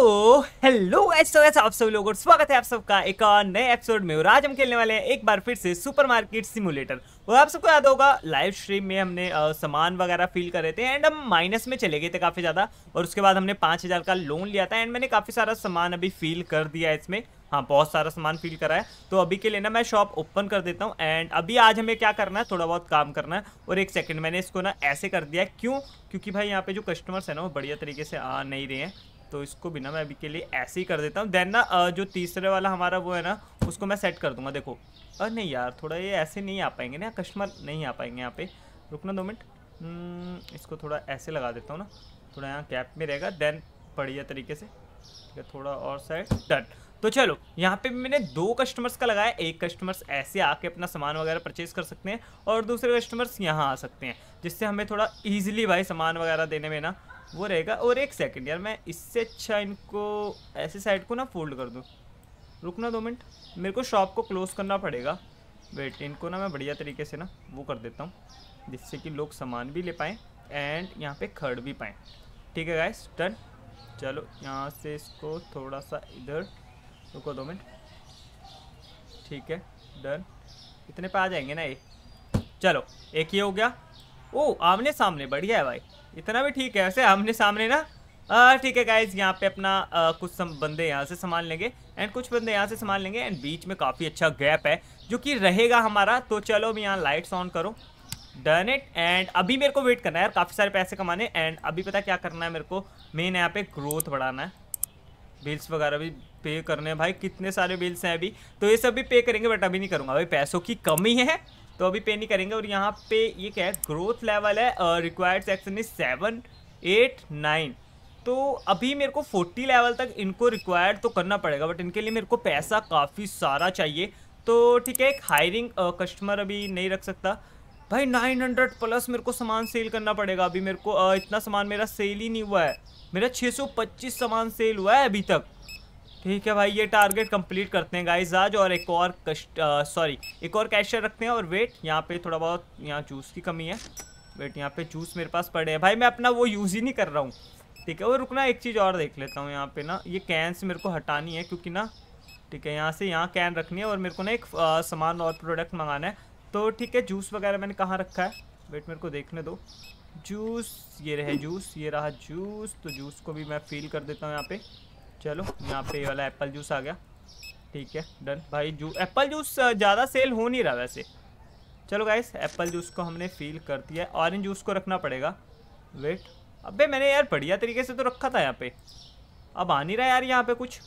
Hello तो आप सब लोगों स्वागत है आप सबका एक और नए एपिसोड में और आज हम खेलने वाले हैं एक बार फिर से सुपरमार्केट सिमुलेटर और आप सबको याद होगा लाइव स्ट्रीम में हमने सामान वगैरह फील कर रहे थे एंड हम माइनस में चले गए थे काफ़ी ज़्यादा और उसके बाद हमने पाँच हज़ार का लोन लिया था एंड मैंने काफ़ी सारा सामान अभी फील कर दिया इसमें हाँ बहुत सारा सामान फील करा है तो अभी के लिए ना मैं शॉप ओपन कर देता हूँ एंड अभी आज हमें क्या करना है थोड़ा बहुत काम करना है और एक सेकंड मैंने इसको ना ऐसे कर दिया क्यों क्योंकि भाई यहाँ पे जो कस्टमर्स हैं ना वो बढ़िया तरीके से आ नहीं रहे हैं तो इसको भी ना मैं अभी के लिए ऐसे ही कर देता हूँ देन ना जो तीसरे वाला हमारा वो है ना उसको मैं सेट कर दूंगा देखो अरे नहीं यार थोड़ा ये ऐसे नहीं आ पाएंगे ना कस्टमर नहीं आ पाएंगे यहाँ पे रुकना दो मिनट हम्म, इसको थोड़ा ऐसे लगा देता हूँ ना थोड़ा यहाँ कैप में रहेगा देन बढ़िया तरीके से ठीक है थोड़ा और साइड डन तो चलो यहाँ पे भी मैंने दो कस्टमर्स का लगाया एक कस्टमर्स ऐसे आके अपना सामान वगैरह परचेज कर सकते हैं और दूसरे कस्टमर्स यहाँ आ सकते हैं जिससे हमें थोड़ा इजीली भाई सामान वगैरह देने में ना वो रहेगा और एक सेकंड यार मैं इससे अच्छा इनको ऐसे साइड को ना फोल्ड कर दूँ रुकना दो मिनट मेरे को शॉप को क्लोज़ करना पड़ेगा वेट इनको ना मैं बढ़िया तरीके से ना वो कर देता हूँ जिससे कि लोग सामान भी ले पाएँ एंड यहाँ पे खड़ भी पाएँ ठीक है गाइस डन चलो यहाँ से इसको थोड़ा सा इधर रुको दो मिनट ठीक है डन इतने पे आ जाएंगे ना ये चलो एक ही हो गया ओ आमने सामने बढ़िया है भाई इतना भी ठीक है वैसे हमने सामने ना ठीक है गाइज यहाँ पे अपना आ, कुछ सम बंदे यहाँ से संभाल लेंगे एंड कुछ बंदे यहाँ से संभाल लेंगे एंड बीच में काफ़ी अच्छा गैप है जो कि रहेगा हमारा तो चलो अभी यहाँ लाइट्स ऑन करो डन इट एंड अभी मेरे को वेट करना है यार काफ़ी सारे पैसे कमाने एंड अभी पता क्या करना है मेरे को मेन यहाँ पे ग्रोथ बढ़ाना है बिल्स वगैरह भी पे करने हैं भाई कितने सारे बिल्स हैं अभी तो ये सब भी पे करेंगे बट अभी नहीं करूँगा भाई पैसों की कमी है तो अभी पे नहीं करेंगे और यहाँ पे ये क्या है ग्रोथ लेवल है required section is seven eight nine तो अभी मेरे को फोर्टी लेवल तक इनको रिक्वायर्ड तो करना पड़ेगा बट इनके लिए मेरे को पैसा काफ़ी सारा चाहिए तो ठीक है एक हायरिंग कस्टमर अभी नहीं रख सकता भाई 900 प्लस मेरे को सामान सेल करना पड़ेगा अभी मेरे को आ, इतना सामान मेरा सेल ही नहीं हुआ है मेरा 625 सामान सेल हुआ है अभी तक ठीक है भाई ये टारगेट कंप्लीट करते हैं गाइज आज और एक और कस्ट सॉरी एक और कैशर रखते हैं और वेट यहाँ पे थोड़ा बहुत यहाँ जूस की कमी है वेट यहाँ पे जूस मेरे पास पड़े हैं भाई मैं अपना वो यूज़ ही नहीं कर रहा हूँ ठीक है वो रुकना एक चीज़ और देख लेता हूँ यहाँ पे ना ये कैंस मेरे को हटानी है क्योंकि ना ठीक है यहाँ से यहाँ कैन रखनी है और मेरे को ना एक सामान और प्रोडक्ट मंगाना है तो ठीक है जूस वगैरह मैंने कहाँ रखा है वेट मेरे को देखने दो जूस ये रहे जूस ये रहा जूस तो जूस को भी मैं फील कर देता हूँ यहाँ पे चलो यहाँ पे ये वाला एप्पल जूस आ गया ठीक है डन भाई जू एप्पल जूस ज़्यादा सेल हो नहीं रहा वैसे चलो गाइस एप्पल जूस को हमने फील कर दिया ऑरेंज जूस को रखना पड़ेगा वेट अबे मैंने यार बढ़िया तरीके से तो रखा था यहाँ पे अब आ नहीं रहा यार यहाँ पे कुछ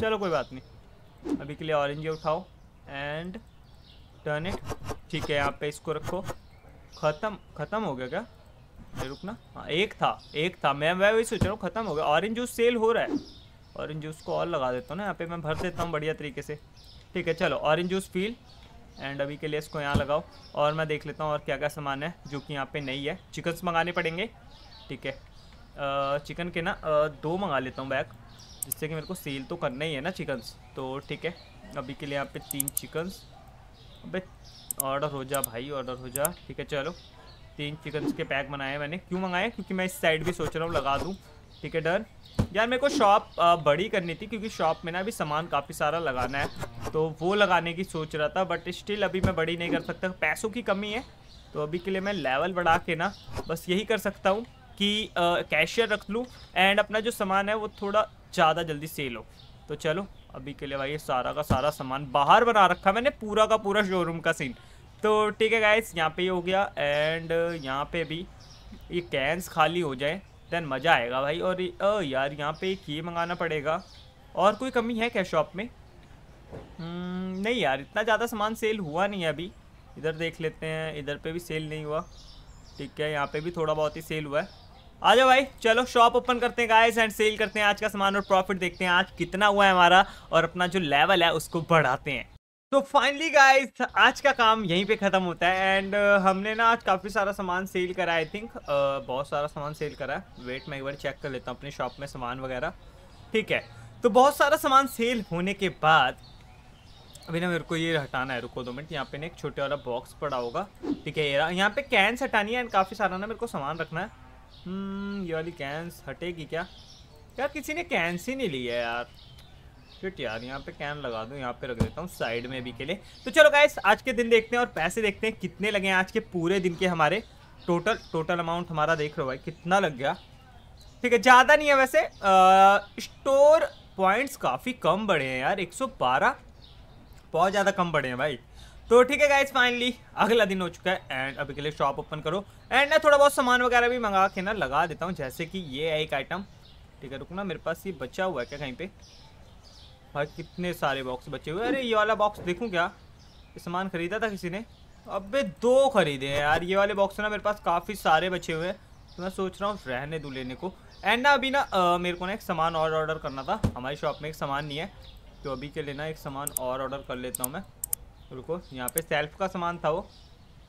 चलो कोई बात नहीं अभी के लिए ऑरेंज उठाओ एंड टर्न इट ठीक है यहाँ पे इसको रखो ख़त्म ख़त्म हो गया क्या रुकना हाँ एक था एक था मैं मैं वही सोच रहा हूँ खत्म हो गया ऑरेंज जूस सेल हो रहा है ऑरेंज जूस को और लगा देता हूँ ना यहाँ पे मैं भर देता हूँ बढ़िया तरीके से ठीक है चलो ऑरेंज जूस फील एंड अभी के लिए इसको यहाँ लगाओ और मैं देख लेता हूँ और क्या क्या सामान है जो कि यहाँ पे नहीं है चिकन्स मंगाने पड़ेंगे ठीक है चिकन के ना दो मंगा लेता हूँ बैग जिससे कि मेरे को सेल तो करना ही है ना चिकन्स तो ठीक है अभी के लिए यहाँ पे तीन चिकन्स अबे ऑर्डर हो जा भाई ऑर्डर हो जा ठीक है चलो तीन चिकन के पैक बनाए मैंने क्यों मंगाए क्योंकि मैं इस साइड भी सोच रहा हूँ लगा दूँ ठीक है डन यार मेरे को शॉप बड़ी करनी थी क्योंकि शॉप में ना अभी सामान काफ़ी सारा लगाना है तो वो लगाने की सोच रहा था बट स्टिल अभी मैं बड़ी नहीं कर सकता पैसों की कमी है तो अभी के लिए मैं लेवल बढ़ा के ना बस यही कर सकता हूँ कि कैशियर रख लूँ एंड अपना जो सामान है वो थोड़ा ज़्यादा जल्दी सेल हो तो चलो अभी के लिए भाई ये सारा का सारा सामान बाहर बना रखा मैंने पूरा का पूरा शोरूम का सीन तो ठीक है गाइस यहाँ पे हो गया एंड यहाँ पे भी ये कैंस खाली हो जाए देन मज़ा आएगा भाई और ओ यार यहाँ पे एक ये मंगाना पड़ेगा और कोई कमी है क्या शॉप में हम्म, नहीं यार इतना ज़्यादा सामान सेल हुआ नहीं है अभी इधर देख लेते हैं इधर पे भी सेल नहीं हुआ ठीक है यहाँ पे भी थोड़ा बहुत ही सेल हुआ है आ जाओ भाई चलो शॉप ओपन करते हैं गाइस एंड सेल करते हैं आज का सामान और प्रॉफिट देखते हैं आज कितना हुआ है हमारा और अपना जो लेवल है उसको बढ़ाते हैं तो फाइनली गाइस आज का काम यहीं पे ख़त्म होता है एंड uh, हमने ना आज काफ़ी सारा सामान सेल करा आई थिंक uh, बहुत सारा सामान सेल करा है वेट मैं एक बार चेक कर लेता हूँ अपने शॉप में सामान वगैरह ठीक है तो बहुत सारा सामान सेल होने के बाद अभी ना मेरे को ये हटाना है रुको दो मिनट यहाँ पे ना एक छोटे वाला बॉक्स पड़ा होगा ठीक है ये यहाँ पे कैंस हटानी है एंड काफ़ी सारा ना मेरे को सामान रखना है hmm, ये वाली कैंस हटेगी क्या यार किसी ने कैंस ही नहीं ली है यार शिट यार यहाँ पे कैन लगा दूँ यहाँ पे रख देता हूँ साइड में भी के लिए तो चलो गाइस आज के दिन देखते हैं और पैसे देखते हैं कितने लगे हैं आज के पूरे दिन के हमारे टोटल टोटल अमाउंट हमारा देख रहे हो भाई कितना लग गया ठीक है ज़्यादा नहीं है वैसे स्टोर पॉइंट्स काफ़ी कम बढ़े हैं यार एक बहुत ज़्यादा कम बढ़े हैं भाई तो ठीक है गाइज फाइनली अगला दिन हो चुका है एंड अभी के लिए शॉप ओपन करो एंड ना थोड़ा बहुत सामान वगैरह भी मंगा के ना लगा देता हूँ जैसे कि ये है एक आइटम ठीक है रुकना मेरे पास ये बचा हुआ है क्या कहीं पे भाई कितने सारे बॉक्स बचे हुए अरे ये वाला बॉक्स देखूँ क्या सामान खरीदा था किसी ने अबे दो खरीदे हैं यार ये वाले बॉक्स ना मेरे पास काफ़ी सारे बचे हुए हैं तो मैं सोच रहा हूँ रहने दूँ लेने को एंड ना अभी ना आ, मेरे को ना एक सामान और ऑर्डर करना था हमारी शॉप में एक सामान नहीं है तो अभी के लिए ना एक सामान और ऑर्डर कर लेता हूँ मैं रुको यहाँ पे सेल्फ का सामान था वो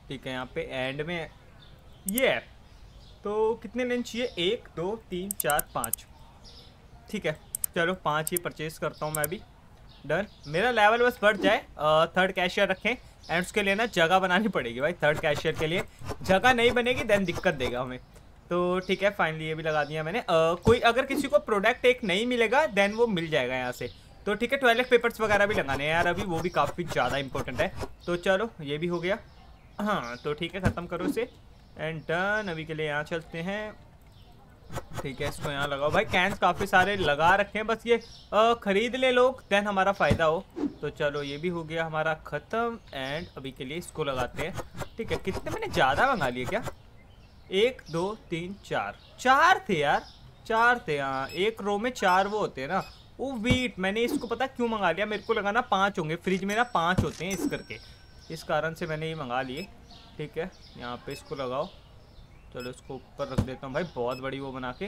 ठीक है यहाँ पे एंड में ये है तो कितने लेंच चाहिए एक दो तीन चार पाँच ठीक है चलो पाँच ही परचेज करता हूँ मैं अभी डन मेरा लेवल बस बढ़ जाए थर्ड कैशियर रखें एंड उसके लिए ना जगह बनानी पड़ेगी भाई थर्ड कैशियर के लिए जगह नहीं बनेगी देन दिक्कत देगा हमें तो ठीक है फाइनली ये भी लगा दिया मैंने आ, कोई अगर किसी को प्रोडक्ट एक नहीं मिलेगा देन वो मिल जाएगा यहाँ से तो ठीक है टॉयलेट पेपर्स वगैरह भी लगाने हैं यार अभी वो भी काफ़ी ज़्यादा इंपॉर्टेंट है तो चलो ये भी हो गया हाँ तो ठीक है ख़त्म करो इसे एंड डन अभी के लिए यहाँ चलते हैं ठीक है इसको यहाँ लगाओ भाई कैंस काफ़ी सारे लगा रखे हैं बस ये आ, खरीद ले लोग देन हमारा फ़ायदा हो तो चलो ये भी हो गया हमारा ख़त्म एंड अभी के लिए इसको लगाते हैं ठीक है कितने मैंने ज़्यादा मंगा लिए क्या एक दो तीन चार चार थे यार चार थे हाँ एक रो में चार वो होते हैं ना वो वीट मैंने इसको पता क्यों मंगा लिया मेरे को लगा ना पाँच होंगे फ्रिज में ना पाँच होते हैं इस करके इस कारण से मैंने ये मंगा लिए ठीक है यहाँ पे इसको लगाओ चलो इसको ऊपर रख देता हूँ भाई बहुत बड़ी वो बना के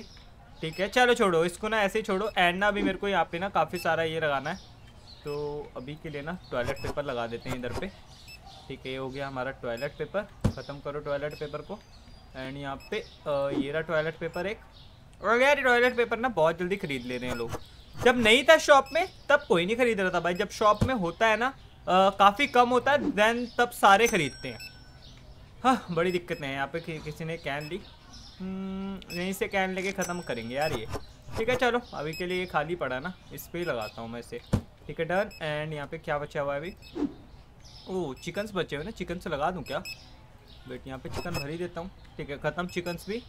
ठीक है चलो छोड़ो इसको ना ऐसे ही छोड़ो एंड ना अभी मेरे को यहाँ पे ना काफ़ी सारा ये लगाना है तो अभी के लिए ना टॉयलेट पेपर लगा देते हैं इधर पे ठीक है ये हो गया हमारा टॉयलेट पेपर ख़त्म करो टॉयलेट पेपर को एंड यहाँ पे ये रहा टॉयलेट पेपर एक और यार टॉयलेट पेपर ना बहुत जल्दी खरीद ले रहे हैं लोग जब नहीं था शॉप में तब कोई नहीं खरीद रहा था भाई जब शॉप में होता है ना काफ़ी कम होता है देन तब सारे खरीदते हैं हाँ बड़ी दिक्कत हैं है यहाँ पे कि, किसी ने कैन ली हम्म, यहीं से कैन लेके ख़त्म करेंगे यार ये ठीक है चलो अभी के लिए ये खाली पड़ा ना इस पर ही लगाता हूँ मैं इसे ठीक है डन एंड यहाँ पे क्या बचा हुआ है अभी ओह चिकन्स बचे हुए ना चिकन से लगा दूँ क्या बेट यहाँ पे चिकन भर ही देता हूँ ठीक है ख़त्म चिकन्स भी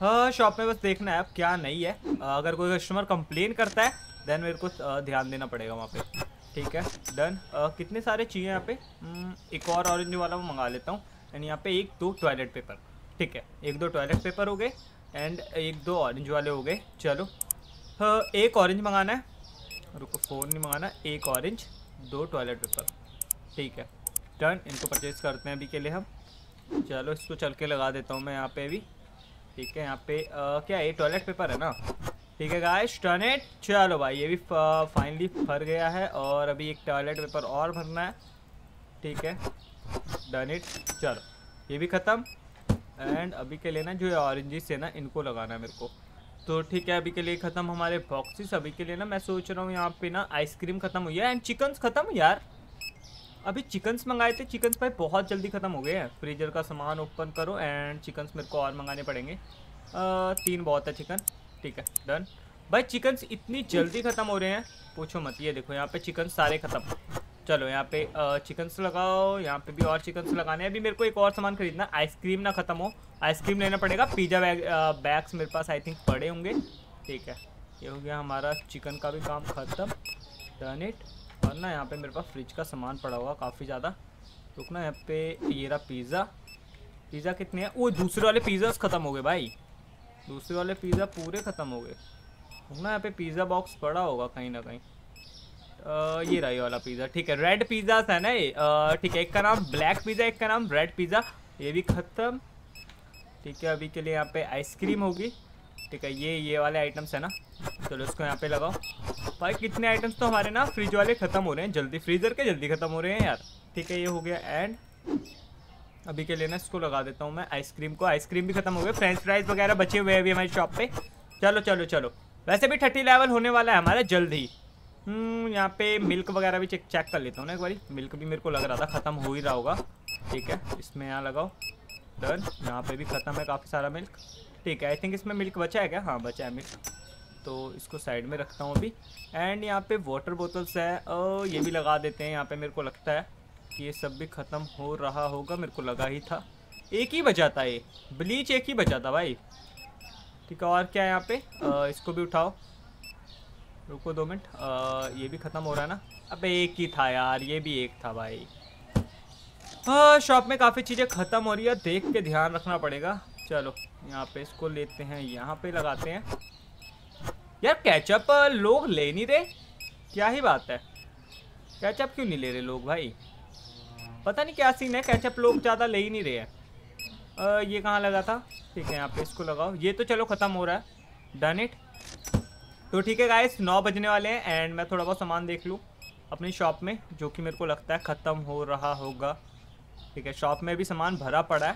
हाँ शॉप में बस देखना है अब क्या नहीं है अगर कोई कस्टमर कंप्लेन करता है देन मेरे को ध्यान देना पड़ेगा वहाँ पे ठीक है डन कितने सारे चाहिए यहाँ पे हम्म, एक और ऑरेंज वाला वो मंगा लेता हूँ एंड यहाँ पे एक दो टॉयलेट पेपर ठीक है एक दो टॉयलेट पेपर हो गए एंड एक दो ऑरेंज वाले हो गए चलो एक ऑरेंज मंगाना है रुको फोन नहीं मंगाना एक ऑरेंज दो टॉयलेट पेपर ठीक है डन इनको परचेज़ करते हैं अभी के लिए हम चलो इसको चल के लगा देता हूँ मैं यहाँ पे अभी ठीक है यहाँ पे आ, क्या ये टॉयलेट पेपर है ना ठीक है गाइस टर्न इट चलो भाई ये भी फाइनली भर गया है और अभी एक टॉयलेट पेपर और भरना है ठीक है डन इट चलो ये भी ख़त्म एंड अभी के लिए ना जो ऑरेंजेस है ना इनको लगाना है मेरे को तो ठीक है अभी के लिए ख़त्म हमारे बॉक्सेस अभी के लिए ना मैं सोच रहा हूँ यहाँ पे ना आइसक्रीम ख़त्म हुई है एंड चिकन्स ख़त्म यार अभी चिकन्स मंगाए थे चिकन्स भाई बहुत जल्दी ख़त्म हो गए हैं फ्रीजर का सामान ओपन करो एंड चिकन्स मेरे को और मंगाने पड़ेंगे आ, तीन बहुत है चिकन ठीक है डन भाई चिकन्स इतनी जल्दी ख़त्म हो रहे हैं पूछो मत ये देखो यहाँ पे चिकन सारे ख़त्म चलो यहाँ पे चिकन्स लगाओ यहाँ पे भी और चिकन्स लगाने हैं अभी मेरे को एक और सामान खरीदना आइसक्रीम ना ख़त्म हो आइसक्रीम लेना पड़ेगा पिज़्ज़ा बैग बैग्स मेरे पास आई थिंक पड़े होंगे ठीक है ये हो गया हमारा चिकन का भी काम ख़त्म डन इट और ना यहाँ पे मेरे पास फ्रिज का सामान पड़ा हुआ काफ़ी ज़्यादा रुकना यहाँ पे ये रहा पिज़्ज़ा पिज़्ज़ा कितने हैं वो दूसरे वाले पिज़्ज़ा ख़त्म हो गए भाई दूसरे वाले पिज़्ज़ा पूरे ख़त्म हो गए रुकना यहाँ पे पिज़्ज़ा बॉक्स पड़ा होगा कहीं ना कहीं ये रहा ये वाला पिज़्ज़ा ठीक है रेड पिज़्ज़ा है ना ये ठीक है एक का नाम ब्लैक पिज़्ज़ा एक का नाम रेड पिज़्ज़ा ये भी ख़त्म ठीक है अभी के लिए यहाँ पे आइसक्रीम होगी ठीक है ये ये वाले आइटम्स है ना चलो इसको यहाँ पे लगाओ भाई कितने आइटम्स तो हमारे ना फ्रिज वाले ख़त्म हो रहे हैं जल्दी फ्रीज़र के जल्दी ख़त्म हो रहे हैं यार ठीक है ये हो गया एंड अभी के लिए ना इसको लगा देता हूँ मैं आइसक्रीम को आइसक्रीम भी खत्म हो गए फ्रेंच फ्राइज वगैरह बचे हुए हैं अभी हमारी शॉप पे चलो चलो चलो वैसे भी थर्टी लेवल होने वाला है हमारा जल्द ही हम्म, यहाँ पे मिल्क वगैरह भी चेक चेक कर लेता हूँ ना एक बारी मिल्क भी मेरे को लग रहा था ख़त्म हो ही रहा होगा ठीक है इसमें यहाँ लगाओ डन यहाँ पे भी ख़त्म है काफ़ी सारा मिल्क ठीक है आई थिंक इसमें मिल्क बचा है क्या हाँ बचा है मिल्क तो इसको साइड में रखता हूँ अभी एंड यहाँ पे वाटर बोतल्स है और ये भी लगा देते हैं यहाँ पे मेरे को लगता है कि ये सब भी ख़त्म हो रहा होगा मेरे को लगा ही था एक ही बचा था ये ब्लीच एक ही बचा था भाई ठीक है और क्या है यहाँ पे आ, इसको भी उठाओ रुको दो मिनट ये भी ख़त्म हो रहा है ना अब एक ही था यार ये भी एक था भाई शॉप में काफ़ी चीज़ें ख़त्म हो रही है देख के ध्यान रखना पड़ेगा चलो यहाँ पे इसको लेते हैं यहाँ पे लगाते हैं यार कैचअप लोग ले नहीं रहे क्या ही बात है कैचअप क्यों नहीं ले रहे लोग भाई पता नहीं क्या सीन है कैचअप लोग ज़्यादा ले ही नहीं रहे हैं ये कहाँ लगा था ठीक है यहाँ पे इसको लगाओ ये तो चलो ख़त्म हो रहा है डन इट तो ठीक है गाइस नौ बजने वाले हैं एंड मैं थोड़ा बहुत सामान देख लूँ अपनी शॉप में जो कि मेरे को लगता है ख़त्म हो रहा होगा ठीक है शॉप में भी सामान भरा पड़ा है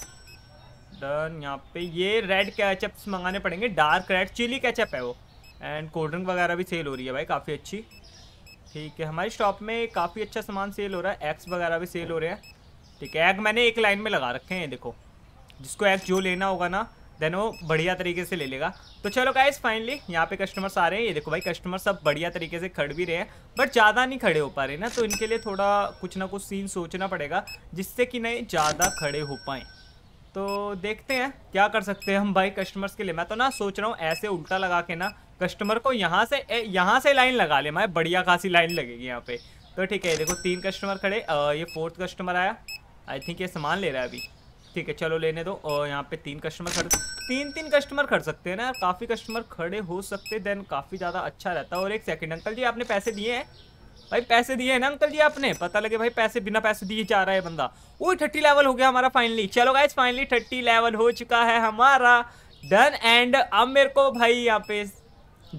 डन यहाँ पे ये रेड कैचअप्स मंगाने पड़ेंगे डार्क रेड चिली कैचअप है वो एंड कोल्ड ड्रिंक वगैरह भी सेल हो रही है भाई काफ़ी अच्छी ठीक है हमारी शॉप में काफ़ी अच्छा सामान सेल हो रहा है एग्स वगैरह भी सेल हो रहे हैं ठीक है एग मैंने एक लाइन में लगा रखे हैं देखो जिसको एग जो लेना होगा ना देन वो बढ़िया तरीके से ले लेगा तो चलो गाइस फाइनली यहाँ पे कस्टमर्स आ रहे हैं ये देखो भाई कस्टमर सब बढ़िया तरीके से खड़ भी रहे हैं बट ज़्यादा नहीं खड़े हो पा रहे ना तो इनके लिए थोड़ा कुछ ना कुछ सीन सोचना पड़ेगा जिससे कि नहीं ज़्यादा खड़े हो पाएँ तो देखते हैं क्या कर सकते हैं हम भाई कस्टमर्स के लिए मैं तो ना सोच रहा हूँ ऐसे उल्टा लगा के ना कस्टमर को यहाँ से यहाँ से लाइन लगा ले मैं बढ़िया खासी लाइन लगेगी यहाँ पे तो ठीक है देखो तीन कस्टमर खड़े ये फोर्थ कस्टमर आया आई थिंक ये सामान ले रहा है अभी ठीक है चलो लेने दो और यहाँ पे तीन कस्टमर खड़े तीन तीन कस्टमर खड़ सकते हैं ना काफ़ी कस्टमर खड़े हो सकते देन काफ़ी ज़्यादा अच्छा रहता है और एक सेकंड अंकल जी आपने पैसे दिए हैं भाई पैसे दिए हैं ना अंकल जी आपने पता लगे भाई पैसे बिना पैसे दिए जा रहा है बंदा वो थर्टी लेवल हो गया हमारा फाइनली चलो गाइज फाइनली थर्टी लेवल हो चुका है हमारा डन एंड अब मेरे को भाई यहाँ पे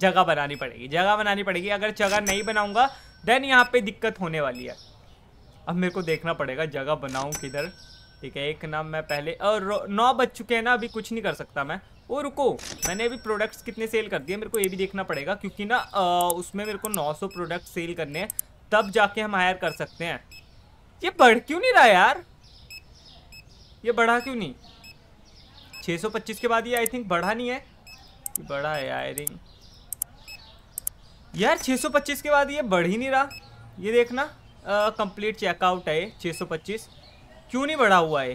जगह बनानी पड़ेगी जगह बनानी पड़ेगी अगर जगह नहीं बनाऊँगा देन यहाँ पे दिक्कत होने वाली है अब मेरे को देखना पड़ेगा जगह बनाऊँ किधर ठीक है एक नाम मैं पहले और नौ बज चुके हैं ना अभी कुछ नहीं कर सकता मैं ओ रुको मैंने अभी प्रोडक्ट्स कितने सेल कर दिए मेरे को ये भी देखना पड़ेगा क्योंकि ना आ, उसमें मेरे को 900 प्रोडक्ट सेल करने हैं तब जाके हम हायर कर सकते हैं ये बढ़ क्यों नहीं रहा यार ये बढ़ा क्यों नहीं 625 के बाद ये आई थिंक बढ़ा नहीं है बढ़ा है थिंक यार 625 के बाद ये बढ़ ही नहीं रहा ये देखना कंप्लीट चेकआउट है पच्चीस क्यों नहीं बढ़ा हुआ है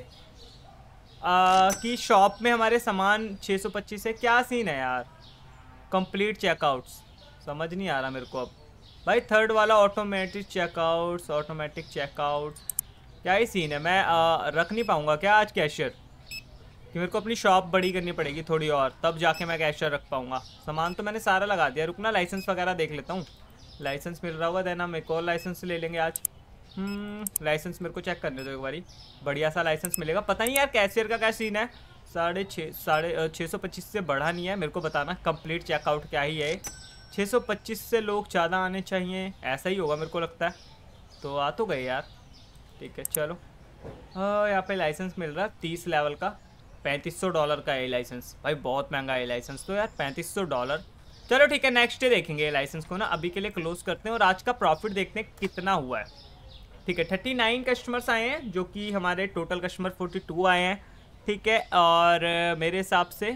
आ, कि शॉप में हमारे सामान 625 है क्या सीन है यार कंप्लीट चेकआउट्स समझ नहीं आ रहा मेरे को अब भाई थर्ड वाला ऑटोमेटिक चेकआउट्स ऑटोमेटिक चेकआउट्स क्या ही सीन है मैं आ, रख नहीं पाऊँगा क्या आज कैशियर कि मेरे को अपनी शॉप बड़ी करनी पड़ेगी थोड़ी और तब जाके मैं कैशियर रख पाऊँगा सामान तो मैंने सारा लगा दिया रुकना लाइसेंस वगैरह देख लेता हूँ लाइसेंस मिल रहा होगा देना मेरे एक और लाइसेंस ले लेंगे आज लाइसेंस हम्म, मेरे को चेक करने दो एक बारी बढ़िया सा लाइसेंस मिलेगा पता नहीं यार कैशियर का क्या सीन है साढ़े छः साढ़े छः सौ पच्चीस से बढ़ा नहीं है मेरे को बताना कंप्लीट चेकआउट क्या ही है छः सौ पच्चीस से लोग ज़्यादा आने चाहिए ऐसा ही होगा मेरे को लगता है तो आ तो गए यार ठीक है चलो यहाँ पे लाइसेंस मिल रहा है तीस लेवल का पैंतीस सौ डॉलर का ये लाइसेंस भाई बहुत महंगा है लाइसेंस तो यार पैंतीस सौ डॉलर चलो ठीक है नेक्स्ट डे देखेंगे लाइसेंस को ना अभी के लिए क्लोज करते हैं और आज का प्रॉफिट देखते हैं कितना हुआ है ठीक है थर्टी नाइन कस्टमर्स आए हैं जो कि हमारे टोटल कस्टमर फोर्टी टू आए हैं ठीक है और मेरे हिसाब से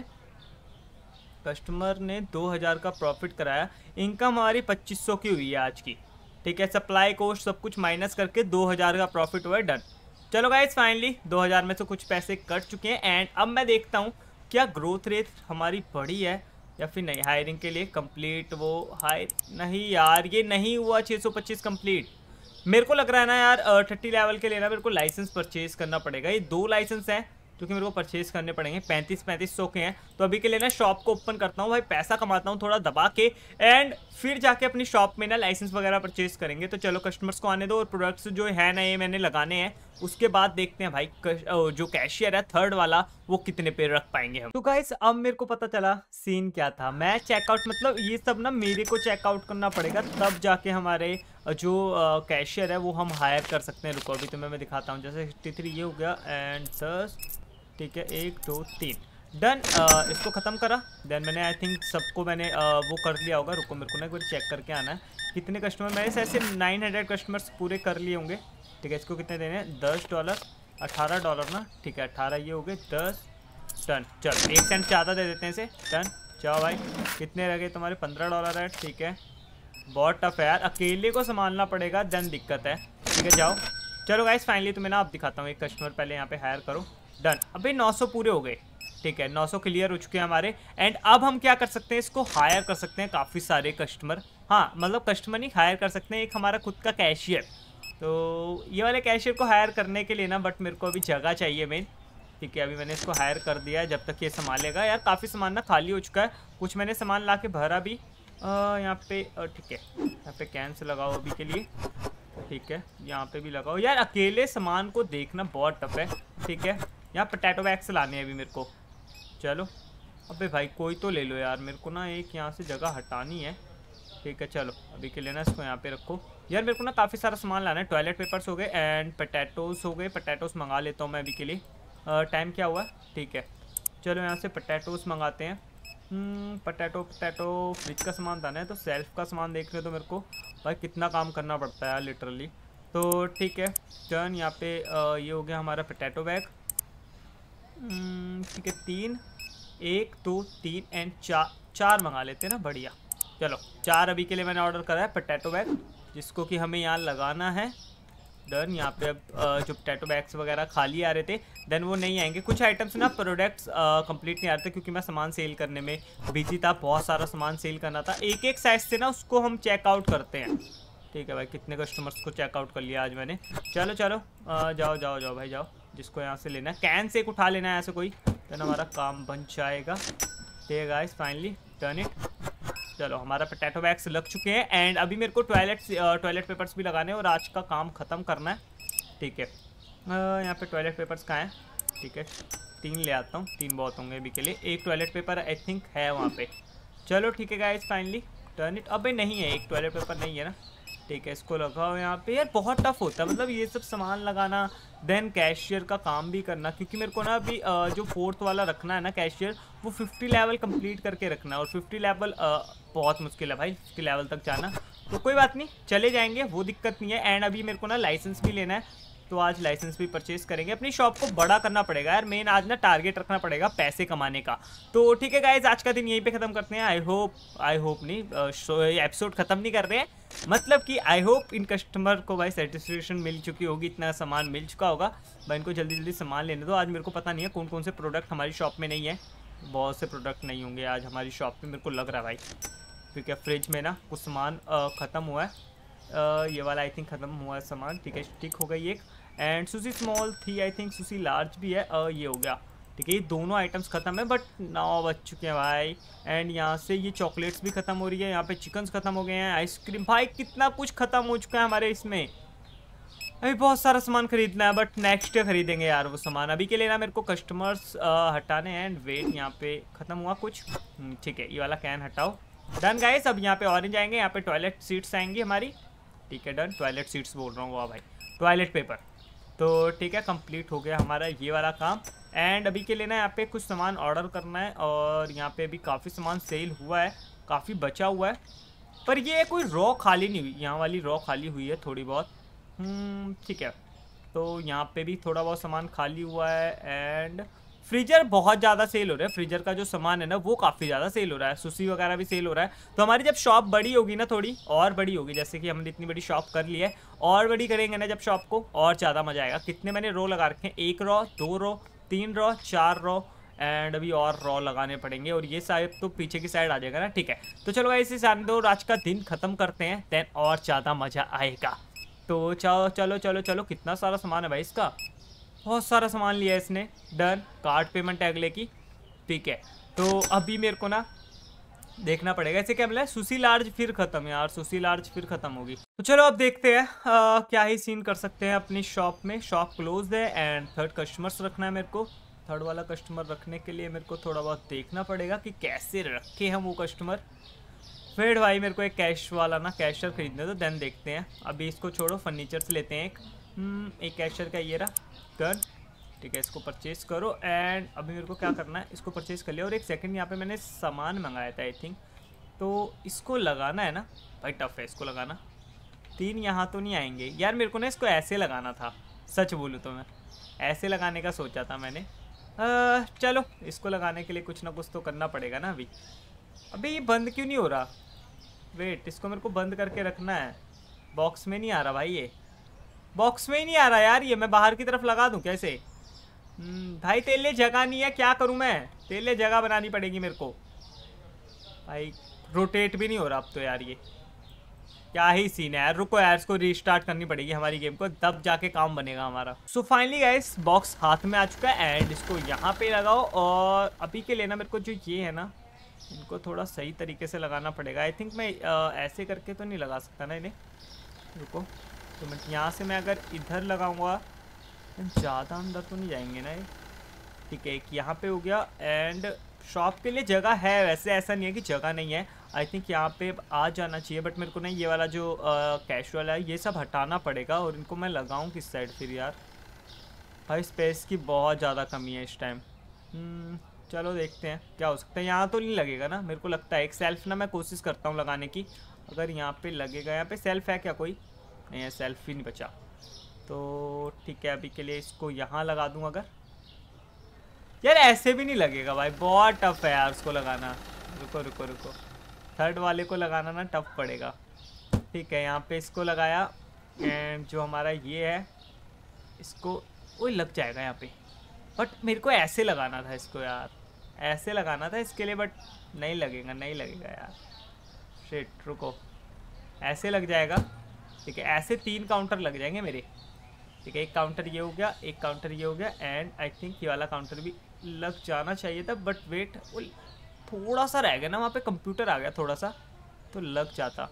कस्टमर ने दो हज़ार का प्रॉफिट कराया इनकम हमारी पच्चीस सौ की हुई है आज की ठीक है सप्लाई कोस्ट सब कुछ माइनस करके दो हज़ार का प्रॉफिट हुआ है डन चलो गाइज फाइनली दो हज़ार में से कुछ पैसे कट चुके हैं एंड अब मैं देखता हूँ क्या ग्रोथ रेट हमारी बढ़ी है या फिर नहीं हायरिंग के लिए कंप्लीट वो हायर नहीं यार ये नहीं हुआ 625 कंप्लीट मेरे को लग रहा है ना यार थर्टी लेवल के लिए ना मेरे को लाइसेंस परचेज करना पड़ेगा ये दो लाइसेंस हैं क्योंकि मेरे को परचेज करने पड़ेंगे पैंतीस पैंतीस सौ के हैं तो अभी के लिए ना शॉप को ओपन करता हूँ भाई पैसा कमाता हूँ थोड़ा दबा के एंड फिर जाके अपनी शॉप में ना लाइसेंस वगैरह परचेज करेंगे तो चलो कस्टमर्स को आने दो और प्रोडक्ट्स जो है ना ये मैंने लगाने हैं उसके बाद देखते हैं भाई जो कैशियर है थर्ड वाला वो कितने पे रख पाएंगे हम तो गाइस अब मेरे को पता चला सीन क्या था मैं चेकआउट मतलब ये सब ना मेरे को चेकआउट करना पड़ेगा तब जाके हमारे जो कैशियर है वो हम हायर कर सकते हैं रुको अभी तो मैं दिखाता हूँ जैसे सिक्सटी ये हो गया एंड सर ठीक है एक दो तीन डन uh, इसको ख़त्म करा देन मैंने आई थिंक सबको मैंने uh, वो कर लिया होगा रुको मेरे को ना एक बार चेक करके आना है कितने कस्टमर मैंने ऐसे 900 कस्टमर्स पूरे कर लिए होंगे ठीक है इसको कितने देने हैं दस डॉलर अठारह डॉलर ना ठीक है अट्ठारह ये हो गए दस टन चल एक टन ज़्यादा दे देते हैं इसे टन चलो भाई कितने रह गए तुम्हारे पंद्रह डॉलर है ठीक है बहुत टफ है यार अकेले को संभालना पड़ेगा देन दिक्कत है ठीक है जाओ चलो गाइस फाइनली तुम्हें ना आप दिखाता हूँ एक कस्टमर पहले यहाँ पे हायर करो डन अभी 900 पूरे हो गए ठीक है 900 क्लियर हो चुके हैं हमारे एंड अब हम क्या कर सकते हैं इसको हायर कर सकते हैं काफ़ी सारे कस्टमर हाँ मतलब कस्टमर नहीं हायर कर सकते हैं एक हमारा खुद का कैशियर तो ये वाले कैशियर को हायर करने के लिए ना बट मेरे को अभी जगह चाहिए मेन ठीक है अभी मैंने इसको हायर कर दिया जब तक ये संभालेगा यार काफ़ी सामान ना खाली हो चुका है कुछ मैंने सामान ला के भरा भी यहाँ पे ठीक है यहाँ पे कैंस लगाओ अभी के लिए ठीक है यहाँ पे भी लगाओ यार अकेले सामान को देखना बहुत टफ है ठीक है यहाँ पटैटो बैग्स लाने हैं अभी मेरे को चलो अबे भाई कोई तो ले लो यार मेरे को ना एक यहाँ से जगह हटानी है ठीक है चलो अभी के लिए ना इसको यहाँ पे रखो यार मेरे को ना काफ़ी सारा सामान लाना है टॉयलेट पेपर्स हो गए एंड पटैटोस हो गए पटैटोस मंगा लेता हूँ मैं अभी के लिए टाइम क्या हुआ ठीक है चलो यहाँ से पटैटोस मंगाते हैं पटैटो पटैटो फ्रिज का सामान था ना तो सेल्फ का सामान देख रहे हो तो मेरे को भाई कितना काम करना पड़ता है लिटरली तो ठीक है टर्न यहाँ पे ये हो गया हमारा पटैटो बैग हम्म, ठीक है तीन एक दो तीन एंड चार चार मंगा लेते हैं ना बढ़िया चलो चार अभी के लिए मैंने ऑर्डर करा है पटैटो बैग जिसको कि हमें यहाँ लगाना है डन यहाँ पे अब जो पटैटो बैग्स वगैरह खाली आ रहे थे देन वो नहीं आएंगे कुछ आइटम्स ना प्रोडक्ट्स कंप्लीट नहीं आ रहे थे क्योंकि मैं सामान सेल करने में बिजी था बहुत सारा सामान सेल करना था एक एक साइज से ना उसको हम चेकआउट करते हैं ठीक है भाई कितने कस्टमर्स को चेकआउट कर लिया आज मैंने चलो चलो आ, जाओ जाओ जाओ भाई जाओ जिसको यहाँ से लेना है कैन से एक उठा लेना है ऐसे कोई देन हमारा काम बन जाएगा ठीक है गाइस फाइनली टर्न इट चलो हमारा पटेटो बैग्स लग चुके हैं एंड अभी मेरे को टॉयलेट टॉयलेट पेपर्स भी लगाने और आज का काम ख़त्म करना है ठीक है यहाँ पे टॉयलेट पेपर्स कहाँ हैं ठीक है तीन ले आता हूँ तीन बहुत होंगे अभी के लिए एक टॉयलेट पेपर आई थिंक है वहाँ पे चलो ठीक है गाइज फाइनली टर्न इट अबे नहीं है एक टॉयलेट पेपर नहीं है ना ठीक है इसको लगाओ यहाँ पे यार बहुत टफ होता है मतलब ये सब सामान लगाना देन कैशियर का काम भी करना क्योंकि मेरे को ना अभी जो फोर्थ वाला रखना है ना कैशियर वो फिफ्टी लेवल कंप्लीट करके रखना है और फिफ्टी लेवल बहुत मुश्किल है भाई फिफ्टी लेवल तक जाना तो कोई बात नहीं चले जाएंगे वो दिक्कत नहीं है एंड अभी मेरे को ना लाइसेंस भी लेना है तो आज लाइसेंस भी परचेज करेंगे अपनी शॉप को बड़ा करना पड़ेगा यार मेन आज ना टारगेट रखना पड़ेगा पैसे कमाने का तो ठीक है गाइज आज का दिन यहीं पे ख़त्म करते हैं आई होप आई होप नहीं एपिसोड ख़त्म नहीं कर रहे हैं मतलब कि आई होप इन कस्टमर को भाई सेटिस्फेक्शन मिल चुकी होगी इतना सामान मिल चुका होगा भाई इनको जल्दी जल्दी सामान लेने दो आज मेरे को पता नहीं है कौन कौन से प्रोडक्ट हमारी शॉप में नहीं है बहुत से प्रोडक्ट नहीं होंगे आज हमारी शॉप में मेरे को लग रहा है भाई क्योंकि फ्रिज में ना कुछ सामान ख़त्म हुआ है आ, ये वाला आई थिंक ख़त्म हुआ है सामान ठीक है ठीक हो गई एक एंड सुशी स्मॉल थी आई थिंक सुशी लार्ज भी है और ये हो गया ठीक है ये दोनों आइटम्स ख़त्म है बट नौ बज चुके हैं भाई एंड यहाँ से ये चॉकलेट्स भी ख़त्म हो रही है यहाँ पे चिकन्स ख़त्म हो गए हैं आइसक्रीम भाई कितना कुछ ख़त्म हो चुका है हमारे इसमें अभी बहुत सारा सामान खरीदना है बट नेक्स्ट डे खरीदेंगे यार वो सामान अभी के लिए ना मेरे को कस्टमर्स हटाने हैं एंड वेट यहाँ पे ख़त्म हुआ कुछ हम्म, ठीक है ये वाला कैन हटाओ डन गाइस अब यहाँ पे ऑरेंज आएंगे यहाँ पे टॉयलेट सीट्स आएंगी हमारी ठीक है डन टॉयलेट सीट्स बोल रहा हूँ वाह भाई टॉयलेट पेपर तो ठीक है कंप्लीट हो गया हमारा ये वाला काम एंड अभी के लिए ना यहाँ पे कुछ सामान ऑर्डर करना है और यहाँ पे अभी काफ़ी सामान सेल हुआ है काफ़ी बचा हुआ है पर ये कोई रॉ खाली नहीं हुई यहाँ वाली रॉ खाली हुई है थोड़ी बहुत हम्म, ठीक है तो यहाँ पे भी थोड़ा बहुत सामान खाली हुआ है एंड फ्रीजर बहुत ज़्यादा सेल हो रहा है फ्रीजर का जो सामान है ना वो काफ़ी ज़्यादा सेल हो रहा है सुसी वगैरह भी सेल हो रहा है तो हमारी जब शॉप बड़ी होगी ना थोड़ी और बड़ी होगी जैसे कि हमने इतनी बड़ी शॉप कर ली है और बड़ी करेंगे ना जब शॉप को और ज़्यादा मज़ा आएगा कितने मैंने रो लगा रखे हैं एक रॉ दो रो तीन रॉ चार रॉ एंड अभी और रॉ लगाने पड़ेंगे और ये साइड तो पीछे की साइड आ जाएगा ना ठीक है तो चलो भाई इसी सामने दो आज का दिन खत्म करते हैं देन और ज़्यादा मज़ा आएगा तो चलो चलो चलो चलो कितना सारा सामान है भाई इसका बहुत सारा सामान लिया इसने डन कार्ड पेमेंट अगले की ठीक है तो अभी मेरे को ना देखना पड़ेगा ऐसे क्या मिला सुशी लार्ज फिर खत्म यार सुशी लार्ज फिर खत्म होगी तो चलो अब देखते हैं क्या ही सीन कर सकते हैं अपनी शॉप में शॉप क्लोज है एंड थर्ड कस्टमर्स रखना है मेरे को थर्ड वाला कस्टमर रखने के लिए मेरे को थोड़ा बहुत देखना पड़ेगा कि कैसे रखे हम वो कस्टमर फिर भाई मेरे को एक कैश वाला ना कैशर खरीदना तो देन देखते हैं अभी इसको छोड़ो फर्नीचर से लेते हैं एक हम्म, एक कैशर का ये रहा कर ठीक है इसको परचेज करो एंड अभी मेरे को क्या करना है इसको परचेज कर लिया और एक सेकंड यहाँ पे मैंने सामान मंगाया था आई थिंक तो इसको लगाना है ना भाई टफ है इसको लगाना तीन यहाँ तो नहीं आएंगे यार मेरे को ना इसको ऐसे लगाना था सच बोलूँ तो मैं ऐसे लगाने का सोचा था मैंने आ, चलो इसको लगाने के लिए कुछ ना कुछ तो करना पड़ेगा ना अभी अभी ये बंद क्यों नहीं हो रहा वेट इसको मेरे को बंद करके रखना है बॉक्स में नहीं आ रहा भाई ये बॉक्स में ही नहीं आ रहा यार ये मैं बाहर की तरफ लगा दूँ कैसे हम्म, भाई तेल जगह नहीं है क्या करूँ मैं तेल जगह बनानी पड़ेगी मेरे को भाई रोटेट भी नहीं हो रहा अब तो यार ये क्या ही सीन है यार रुको यार इसको रीस्टार्ट करनी पड़ेगी हमारी गेम को तब जाके काम बनेगा हमारा सो फाइनली गाइस बॉक्स हाथ में आ चुका है एंड इसको यहाँ पे लगाओ और अभी के लेना मेरे को जो ये है ना इनको थोड़ा सही तरीके से लगाना पड़ेगा आई थिंक मैं आ, ऐसे करके तो नहीं लगा सकता ना इन्हें रुको तो मैं यहाँ से मैं अगर इधर लगाऊंगा तो ज़्यादा अंदर तो नहीं जाएंगे ना ये ठीक है एक यहाँ पे हो गया एंड शॉप के लिए जगह है वैसे ऐसा नहीं है कि जगह नहीं है आई थिंक यहाँ पे आ जाना चाहिए बट मेरे को ना ये वाला जो कैश वाला है ये सब हटाना पड़ेगा और इनको मैं लगाऊँ किस साइड फिर यार भाई स्पेस की बहुत ज़्यादा कमी है इस टाइम हम्म, चलो देखते हैं क्या हो सकता है यहाँ तो नहीं लगेगा ना मेरे को लगता है एक सेल्फ ना मैं कोशिश करता हूँ लगाने की अगर यहाँ पे लगेगा यहाँ पे सेल्फ है क्या कोई सकते सेल्फी सेल्फ ही नहीं बचा तो ठीक है अभी के लिए इसको यहाँ लगा दूँ अगर यार ऐसे भी नहीं लगेगा भाई बहुत टफ है यार उसको लगाना रुको रुको रुको थर्ड वाले को लगाना ना टफ पड़ेगा ठीक है यहाँ पे इसको लगाया एंड जो हमारा ये है इसको वो लग जाएगा यहाँ पे बट मेरे को ऐसे लगाना था इसको यार ऐसे लगाना था इसके लिए बट नहीं लगेगा नहीं लगेगा यार शेट रुको ऐसे लग जाएगा ठीक है ऐसे तीन काउंटर लग जाएंगे मेरे ठीक है एक काउंटर ये हो गया एक काउंटर ये हो गया एंड आई थिंक ये वाला काउंटर भी लग जाना चाहिए था बट वेट वो थोड़ा सा रह गया ना वहाँ पे कंप्यूटर आ गया थोड़ा सा तो लग जाता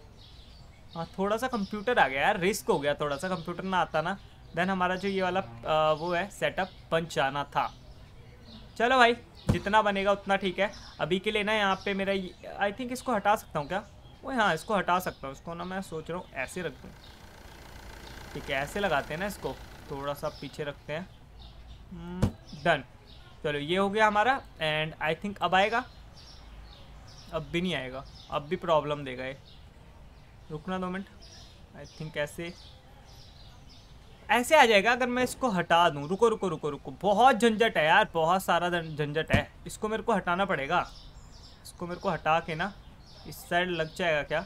हाँ थोड़ा सा कंप्यूटर आ गया यार रिस्क हो गया थोड़ा सा कंप्यूटर ना आता ना देन हमारा जो ये वाला आ, वो है सेटअप बन जाना था चलो भाई जितना बनेगा उतना ठीक है अभी के लिए ना यहाँ पे मेरा आई थिंक इसको हटा सकता हूँ क्या वो हाँ इसको हटा सकता हूँ इसको ना मैं सोच रहा हूँ ऐसे रख दूँ ठीक है ऐसे लगाते हैं ना इसको थोड़ा सा पीछे रखते हैं डन हम्म, चलो ये हो गया हमारा एंड आई थिंक अब आएगा अब भी नहीं आएगा अब भी प्रॉब्लम देगा ये रुकना दो मिनट आई थिंक ऐसे ऐसे आ जाएगा अगर मैं इसको हटा दूँ रुको रुको रुको रुको बहुत झंझट है यार बहुत सारा झंझट है इसको मेरे को हटाना पड़ेगा इसको मेरे को हटा के ना इस साइड लग जाएगा क्या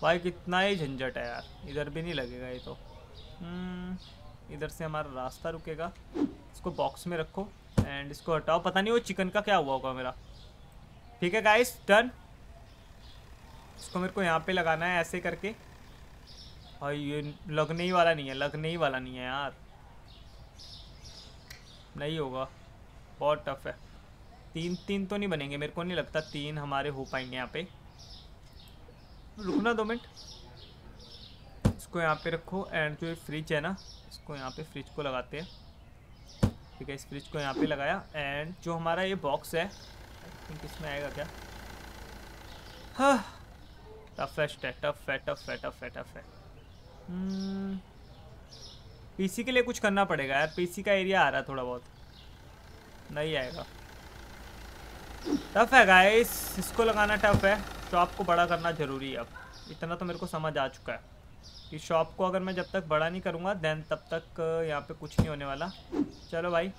भाई कितना ही झंझट है यार इधर भी नहीं लगेगा ये तो हम्म, इधर से हमारा रास्ता रुकेगा इसको बॉक्स में रखो एंड इसको हटाओ पता नहीं वो चिकन का क्या हुआ होगा मेरा ठीक है गाइस डन इसको मेरे को यहाँ पे लगाना है ऐसे करके भाई ये लगने ही वाला नहीं है लगने ही वाला नहीं है यार नहीं होगा बहुत टफ है तीन तीन तो नहीं बनेंगे मेरे को नहीं लगता तीन हमारे हो पाएंगे यहाँ पे रुकना दो मिनट इसको यहाँ पे रखो एंड जो फ्रिज है ना इसको यहाँ पे फ्रिज को लगाते हैं ठीक है इस फ्रिज को यहाँ पे लगाया एंड जो हमारा ये बॉक्स है इसमें आएगा क्या हाँ टफ है टफ है टफ है टफ है टफ है पीसी hmm। के लिए कुछ करना पड़ेगा यार पीसी का एरिया आ रहा है थोड़ा बहुत नहीं आएगा टफ है गाइस इसको लगाना टफ है शॉप को बड़ा करना ज़रूरी है अब इतना तो मेरे को समझ आ चुका है कि शॉप को अगर मैं जब तक बड़ा नहीं करूँगा देन तब तक uh, यहाँ पे कुछ नहीं होने वाला चलो भाई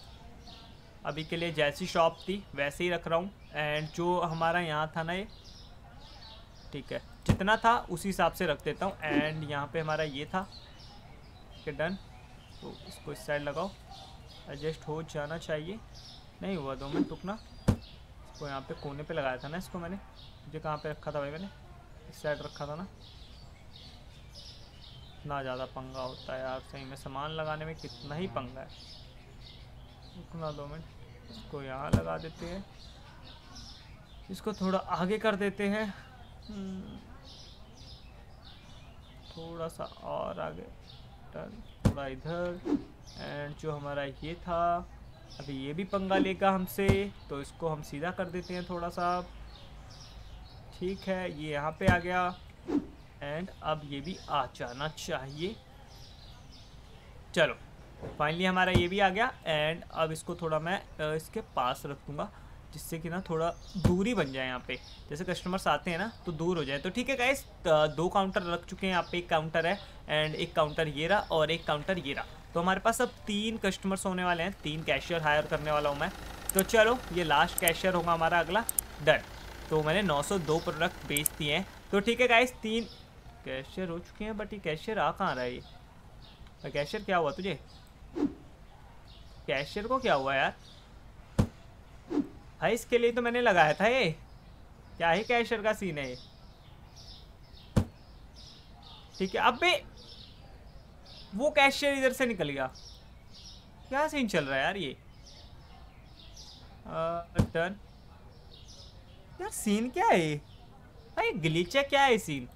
अभी के लिए जैसी शॉप थी वैसे ही रख रहा हूँ एंड जो हमारा यहाँ था ना ये ठीक है जितना था उसी हिसाब से रख देता हूँ एंड यहाँ पर हमारा ये था ठीक डन तो इसको इस साइड लगाओ एडजस्ट हो जाना चाहिए नहीं हुआ दो मिनट रुकना तो यहाँ पे कोने पे लगाया था ना इसको मैंने मुझे कहाँ पे रखा था भाई मैंने इस साइड रखा था ना इतना ज़्यादा पंगा होता है यार सही में सामान लगाने में कितना ही पंगा है रुकना दो मिनट इसको यहाँ लगा देते हैं इसको थोड़ा आगे कर देते हैं हम्म, थोड़ा सा और आगे थोड़ा इधर एंड जो हमारा ये था अभी ये भी पंगा लेगा हमसे तो इसको हम सीधा कर देते हैं थोड़ा सा ठीक है ये यहाँ पे आ गया एंड अब ये भी आ जाना चाहिए चलो फाइनली हमारा ये भी आ गया एंड अब इसको थोड़ा मैं इसके पास रखूँगा जिससे कि ना थोड़ा दूरी बन जाए यहाँ पे जैसे कस्टमर्स आते हैं ना तो दूर हो जाए तो ठीक है गाइस दो काउंटर रख चुके हैं यहाँ पे एक काउंटर है एंड एक काउंटर ये रहा और एक काउंटर ये रहा तो हमारे पास अब तीन कस्टमर्स होने वाले हैं तीन कैशियर हायर करने वाला हूँ मैं तो चलो ये लास्ट कैशियर होगा हमारा अगला डन तो मैंने 902 प्रोडक्ट बेच दिए हैं तो ठीक है गाइस तीन कैशियर हो चुके हैं बट ये कैशियर आ कहाँ रहा है ये कैशियर क्या हुआ तुझे कैशियर को क्या हुआ यार भाई इसके लिए तो मैंने लगाया था ये क्या ही कैशियर का सीन है ये ठीक है अब भी वो कैशियर इधर से निकल गया क्या सीन चल रहा है यार ये टर्न यार सीन क्या है भाई गिलीच है क्या है सीन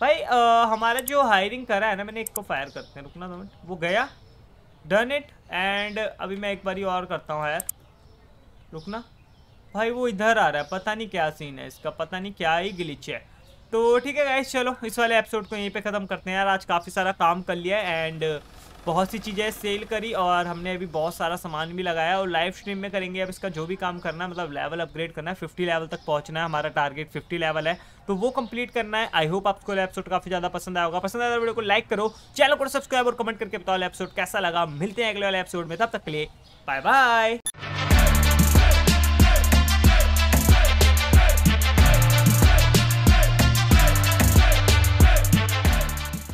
भाई आ, हमारा जो हायरिंग करा है ना मैंने एक को फायर करते हैं रुकना दो मिनट वो गया डन इट एंड अभी मैं एक बारी और करता हूँ हायर रुकना भाई वो इधर आ रहा है पता नहीं क्या सीन है इसका पता नहीं क्या ही गिलीच है तो ठीक है गाइस चलो इस वाले एपिसोड को यहीं पे ख़त्म करते हैं यार आज काफ़ी सारा काम कर लिया एंड बहुत सी चीज़ें सेल करी और हमने अभी बहुत सारा सामान भी लगाया और लाइव स्ट्रीम में करेंगे अब इसका जो भी काम करना है मतलब लेवल अपग्रेड करना है 50 लेवल तक पहुंचना है हमारा टारगेट 50 लेवल है तो वो कंप्लीट करना है आई होप आपको एपिसोड काफ़ी ज़्यादा पसंद आएगा पसंद आया तो वीडियो को लाइक करो चैनल को सब्सक्राइब और कमेंट करके बताओ एपिसोड कैसा लगा मिलते हैं अगले वाले एपिसोड में तब तक के लिए बाय बाय